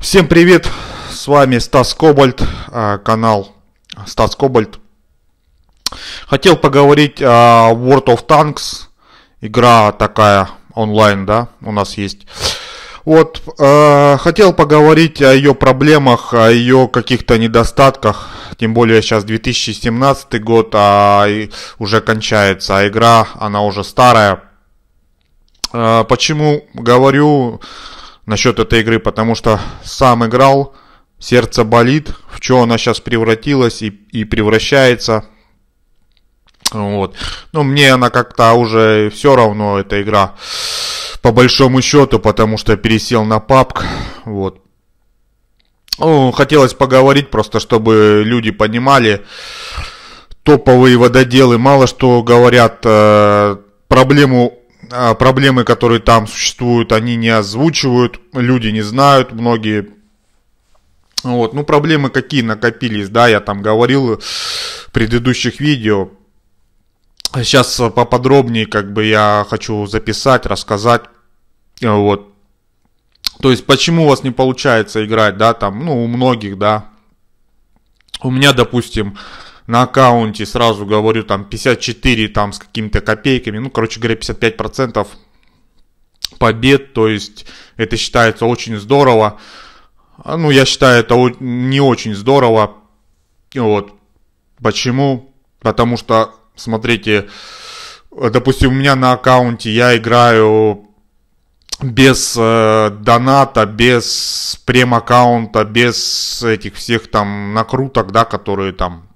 Всем привет, с вами Стас Кобальт, а, канал Стас Кобальт. Хотел поговорить о World of Tanks, игра такая онлайн, да, у нас есть. Вот, а, хотел поговорить о ее проблемах, о ее каких-то недостатках. Тем более сейчас 2017 год, а уже кончается, а игра, она уже старая. А, почему говорю насчет этой игры, потому что сам играл, сердце болит, в что она сейчас превратилась и, и превращается. Вот. Но ну, мне она как-то уже все равно, эта игра, по большому счету, потому что пересел на папк. Вот. Ну, хотелось поговорить просто, чтобы люди понимали, топовые вододелы мало что говорят, э, проблему а, проблемы, которые там существуют, они не озвучивают, люди не знают, многие вот, ну проблемы какие накопились, да, я там говорил в предыдущих видео. Сейчас а, поподробнее, как бы я хочу записать, рассказать, а, вот. То есть, почему у вас не получается играть, да, там, ну, у многих, да. У меня, допустим, на аккаунте, сразу говорю, там 54 там с какими-то копейками, ну, короче говоря, 55% побед, то есть это считается очень здорово. А, ну, я считаю, это не очень здорово. Вот. Почему? Потому что, смотрите, допустим, у меня на аккаунте я играю без э, доната, без прем-аккаунта, без этих всех там накруток, да, которые там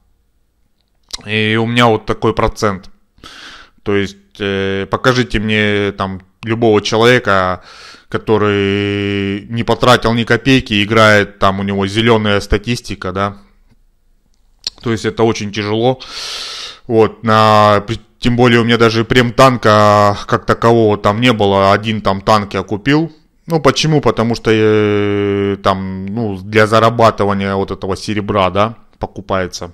и у меня вот такой процент. То есть э, покажите мне там любого человека, который не потратил ни копейки, играет там у него зеленая статистика, да. То есть это очень тяжело. Вот, на, тем более у меня даже прем танка как такового там не было. Один там танк я купил. Ну почему? Потому что э, там, ну, для зарабатывания вот этого серебра, да, покупается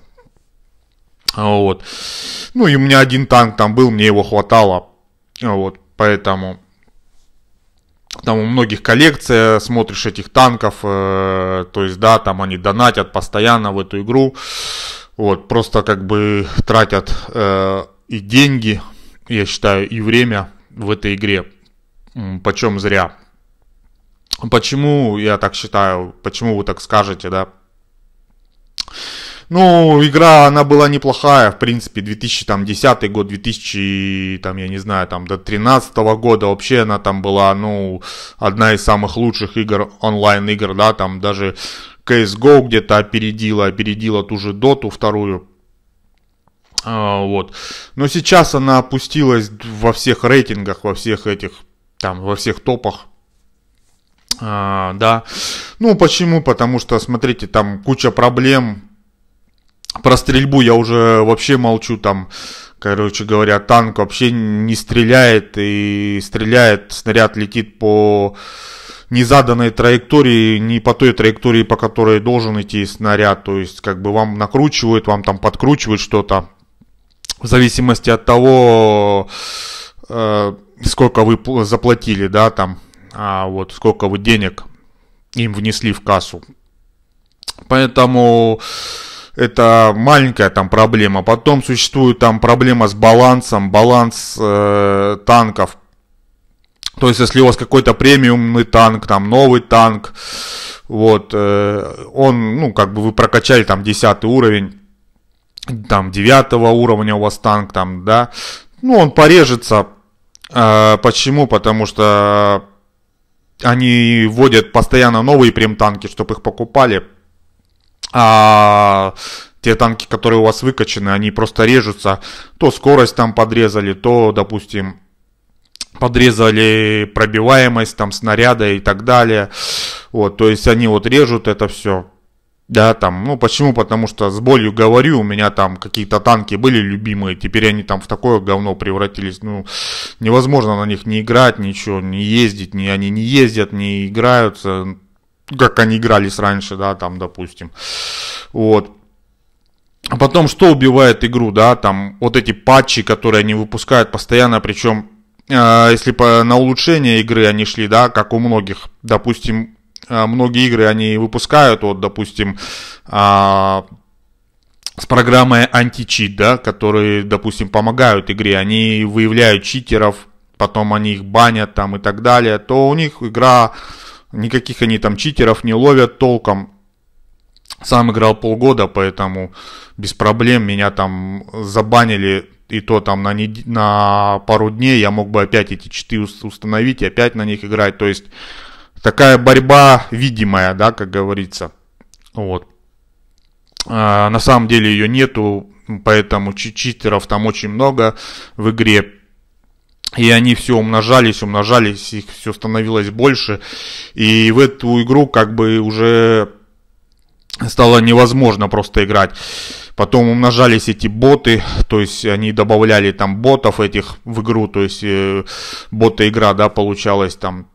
а, вот. Ну и у меня один танк там был, мне его хватало. А, вот, поэтому там у многих коллекция, смотришь этих танков, э, то есть, да, там они донатят постоянно в эту игру, вот, просто как бы тратят э, и деньги, я считаю, и время в этой игре, почем зря. Почему я так считаю, почему вы так скажете, да, ну, игра, она была неплохая, в принципе, 2010 год, 2000, там, я не знаю, там, до 13 года вообще она там была, ну, одна из самых лучших игр, онлайн-игр, да, там даже CSGO где-то опередила, опередила ту же Доту вторую, а, вот. Но сейчас она опустилась во всех рейтингах, во всех этих, там, во всех топах. А, да. Ну, почему? Потому что, смотрите, там куча проблем про стрельбу я уже вообще молчу, там, короче говоря, танк вообще не стреляет, и стреляет, снаряд летит по незаданной траектории, не по той траектории, по которой должен идти снаряд, то есть как бы вам накручивают, вам там подкручивают что-то, в зависимости от того, э, сколько вы заплатили, да, там, а вот сколько вы денег им внесли в кассу. Поэтому это маленькая там проблема. Потом существует там проблема с балансом, баланс э, танков. То есть, если у вас какой-то премиумный танк, там новый танк, вот, э, он, ну, как бы вы прокачали там 10 уровень, там 9 уровня у вас танк, там, да, ну, он порежется. Э, почему? Потому что они вводят постоянно новые прем танки, чтобы их покупали а, те танки, которые у вас выкачаны, они просто режутся. То скорость там подрезали, то, допустим, подрезали пробиваемость там снаряда и так далее. Вот, то есть они вот режут это все. Да, там, ну почему? Потому что с болью говорю, у меня там какие-то танки были любимые, теперь они там в такое говно превратились. Ну, невозможно на них не играть, ничего, не ездить, не, они не ездят, не играются как они игрались раньше, да, там, допустим. Вот. А потом, что убивает игру, да, там, вот эти патчи, которые они выпускают постоянно, причем, э, если по, на улучшение игры они шли, да, как у многих, допустим, э, многие игры они выпускают, вот, допустим, э, с программой античит, да, которые, допустим, помогают игре, они выявляют читеров, потом они их банят там и так далее, то у них игра Никаких они там читеров не ловят толком. Сам играл полгода, поэтому без проблем меня там забанили и то там на, нед... на пару дней я мог бы опять эти читы установить и опять на них играть. То есть такая борьба видимая, да, как говорится. Вот. А, на самом деле ее нету, поэтому читеров там очень много в игре. И они все умножались, умножались, их все становилось больше. И в эту игру как бы уже стало невозможно просто играть. Потом умножались эти боты, то есть они добавляли там ботов этих в игру, то есть э, бота игра, да, получалась там.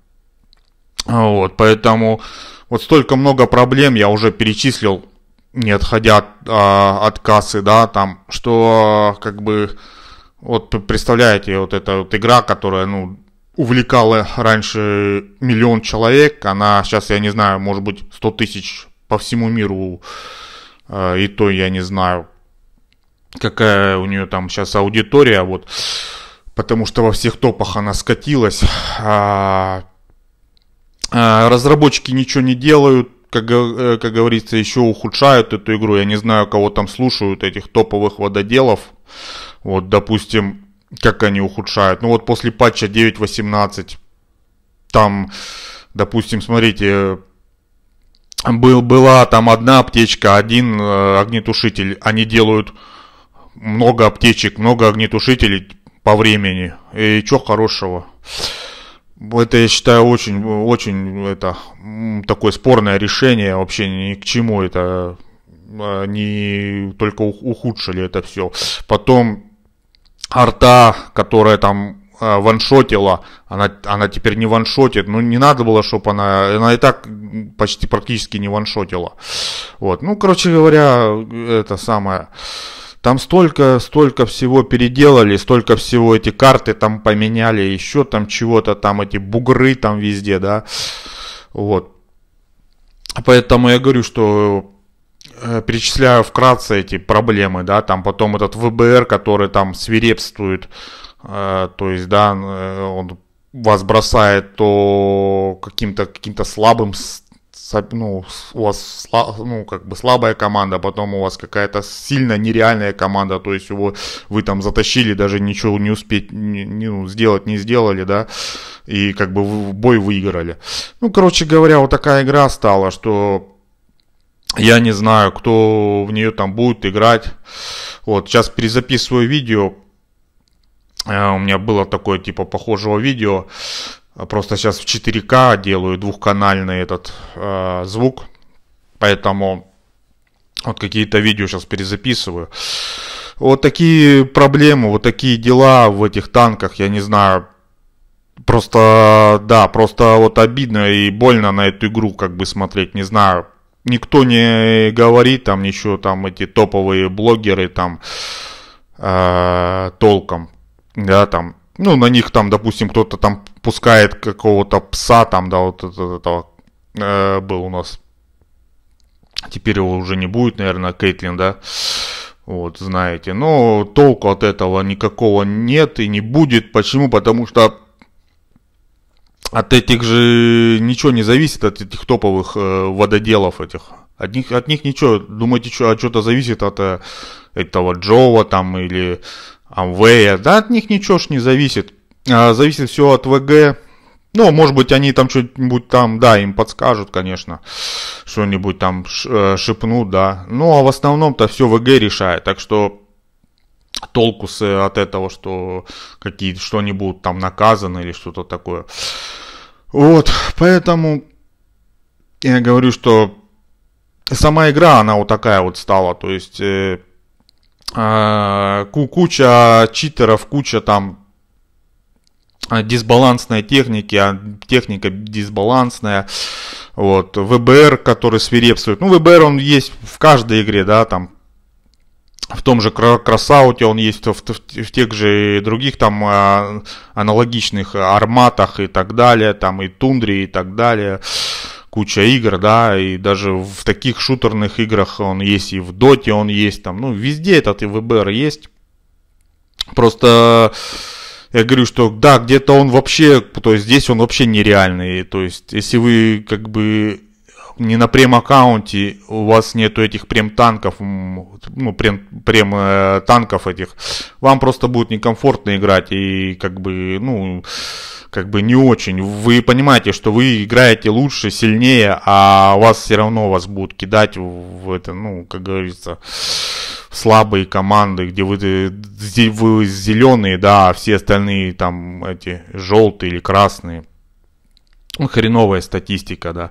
Вот, поэтому вот столько много проблем я уже перечислил, не отходя от, а, от кассы, да, там, что а, как бы вот представляете, вот эта вот игра, которая, ну, увлекала раньше миллион человек, она сейчас, я не знаю, может быть, 100 тысяч по всему миру, э, и то я не знаю, какая у нее там сейчас аудитория, вот, потому что во всех топах она скатилась. А, а, разработчики ничего не делают, как, э, как говорится, еще ухудшают эту игру. Я не знаю, кого там слушают, этих топовых вододелов. Вот, допустим, как они ухудшают. Ну вот после патча 9.18 там, допустим, смотрите, был, была там одна аптечка, один э, огнетушитель. Они делают много аптечек, много огнетушителей по времени. И чего хорошего? Это, я считаю, очень, очень это, такое спорное решение. Вообще ни к чему это. Они а, только ухудшили это все. Потом арта, которая там э, ваншотила, она, она теперь не ваншотит. Ну, не надо было, чтобы она... Она и так почти практически не ваншотила. Вот. Ну, короче говоря, это самое... Там столько, столько всего переделали, столько всего эти карты там поменяли, еще там чего-то, там эти бугры там везде, да. Вот. Поэтому я говорю, что Э, перечисляю вкратце эти проблемы, да, там потом этот ВБР, который там свирепствует, э, то есть, да, э, он вас бросает то каким-то каким-то слабым, ну, у вас ну, как бы слабая команда, потом у вас какая-то сильно нереальная команда, то есть его, вы там затащили, даже ничего не успеть не, не, ну, сделать не сделали, да, и как бы вы бой выиграли. Ну, короче говоря, вот такая игра стала, что я не знаю, кто в нее там будет играть. Вот, сейчас перезаписываю видео. Э, у меня было такое типа похожего видео. Просто сейчас в 4К делаю двухканальный этот э, звук. Поэтому вот какие-то видео сейчас перезаписываю. Вот такие проблемы, вот такие дела в этих танках, я не знаю. Просто, да, просто вот обидно и больно на эту игру как бы смотреть, не знаю никто не говорит, там ничего, там эти топовые блогеры там э, толком, да, там, ну, на них там, допустим, кто-то там пускает какого-то пса, там, да, вот этого э, был у нас, теперь его уже не будет, наверное, Кейтлин, да, вот, знаете, но толку от этого никакого нет и не будет, почему, потому что от этих же ничего не зависит, от этих топовых э, вододелов этих. От них, от них ничего. Думаете, что, от чего-то зависит от э, этого Джова там или Амвея. Да, от них ничего ж не зависит. А, зависит все от ВГ. Ну, может быть, они там что-нибудь там, да, им подскажут, конечно, что-нибудь там э, шепнут, да. Ну, а в основном-то все ВГ решает, так что толку э, от этого, что какие-то, что нибудь там наказаны или что-то такое. Вот, поэтому я говорю, что сама игра, она вот такая вот стала, то есть э, э, куча читеров, куча там а, дисбалансной техники, а техника дисбалансная, вот, ВБР, который свирепствует, ну, ВБР он есть в каждой игре, да, там, в том же Красауте он есть, в, в, в тех же других там а, аналогичных Арматах и так далее, там и Тундре и так далее, куча игр, да, и даже в таких шутерных играх он есть, и в Доте он есть, там, ну, везде этот и ВБР есть. Просто я говорю, что да, где-то он вообще, то есть здесь он вообще нереальный, то есть если вы как бы не на прем-аккаунте у вас нету этих прем-танков, ну, прем-танков э, этих, вам просто будет некомфортно играть и как бы, ну, как бы не очень. Вы понимаете, что вы играете лучше, сильнее, а вас все равно вас будут кидать в это, ну, как говорится, слабые команды, где вы, э, вы зеленые, да, а все остальные там эти желтые или красные. Ну, хреновая статистика, да.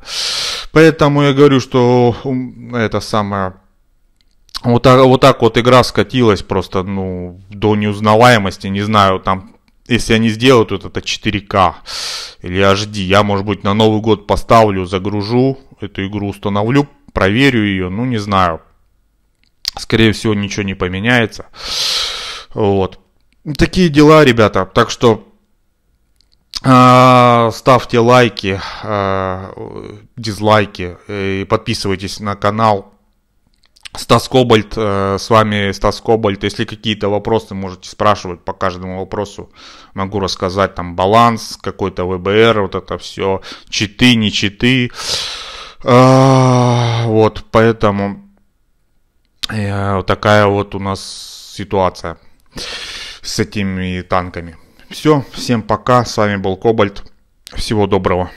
Поэтому я говорю, что это самое... Вот так, вот так вот игра скатилась просто, ну, до неузнаваемости, не знаю, там если они сделают вот это 4К или HD, я, может быть, на Новый год поставлю, загружу эту игру, установлю, проверю ее, ну, не знаю. Скорее всего, ничего не поменяется. Вот. Такие дела, ребята. Так что а, ставьте лайки, а, дизлайки э, и подписывайтесь на канал. Стас Кобальт, э, с вами Стас Кобальт. Если какие-то вопросы можете спрашивать по каждому вопросу, могу рассказать там баланс, какой-то ВБР, вот это все, читы, не читы. А, вот, поэтому э, такая вот у нас ситуация с этими танками. Все, всем пока, с вами был Кобальт, всего доброго.